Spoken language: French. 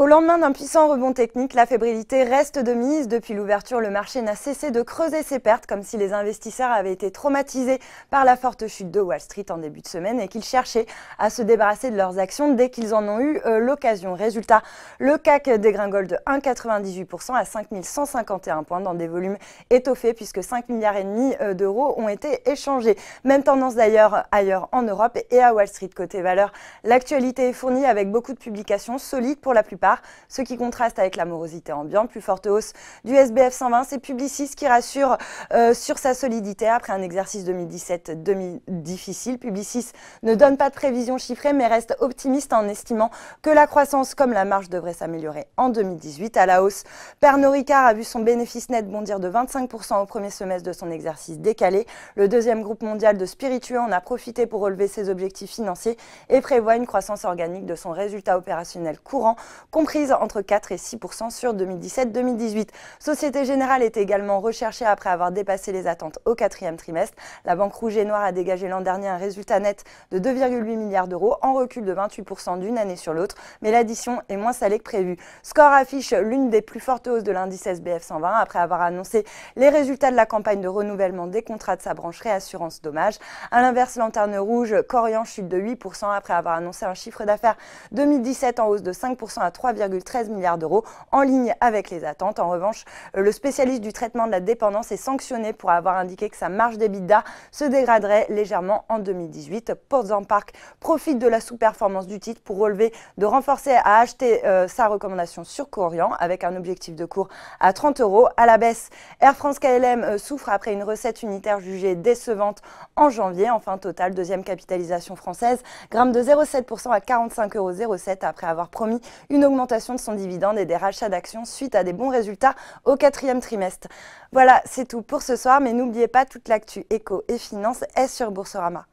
Au lendemain d'un puissant rebond technique, la fébrilité reste de mise. Depuis l'ouverture, le marché n'a cessé de creuser ses pertes comme si les investisseurs avaient été traumatisés par la forte chute de Wall Street en début de semaine et qu'ils cherchaient à se débarrasser de leurs actions dès qu'ils en ont eu euh, l'occasion. Résultat, le CAC dégringole de 1,98% à 5151 points dans des volumes étoffés puisque 5 milliards et demi euh, d'euros ont été échangés. Même tendance d'ailleurs ailleurs en Europe et à Wall Street côté valeur. L'actualité est fournie avec beaucoup de publications solides pour la plupart ce qui contraste avec la morosité ambiante. Plus forte hausse du SBF 120, c'est Publicis qui rassure euh, sur sa solidité après un exercice 2017 difficile. Publicis ne donne pas de prévision chiffrée mais reste optimiste en estimant que la croissance comme la marge devrait s'améliorer en 2018 à la hausse. Pernod Ricard a vu son bénéfice net bondir de 25% au premier semestre de son exercice décalé. Le deuxième groupe mondial de spiritueux en a profité pour relever ses objectifs financiers et prévoit une croissance organique de son résultat opérationnel courant comprise entre 4 et 6 sur 2017-2018. Société Générale est également recherchée après avoir dépassé les attentes au quatrième trimestre. La Banque Rouge et Noire a dégagé l'an dernier un résultat net de 2,8 milliards d'euros en recul de 28 d'une année sur l'autre, mais l'addition est moins salée que prévue. Score affiche l'une des plus fortes hausses de l'indice SBF 120 après avoir annoncé les résultats de la campagne de renouvellement des contrats de sa branche réassurance dommage. À l'inverse, Lanterne Rouge, Corian chute de 8 après avoir annoncé un chiffre d'affaires 2017 en hausse de 5 à 3 3,13 milliards d'euros, en ligne avec les attentes. En revanche, euh, le spécialiste du traitement de la dépendance est sanctionné pour avoir indiqué que sa marge d'EBITDA se dégraderait légèrement en 2018. en Park profite de la sous-performance du titre pour relever de renforcer à acheter euh, sa recommandation sur Corian avec un objectif de cours à 30 euros. À la baisse, Air France KLM euh, souffre après une recette unitaire jugée décevante en janvier. Enfin, Total, deuxième capitalisation française, grimpe de 0,7% à 45,07 euros après avoir promis une augmentation de son dividende et des rachats d'actions suite à des bons résultats au quatrième trimestre. Voilà, c'est tout pour ce soir, mais n'oubliez pas, toute l'actu éco et finance est sur Boursorama.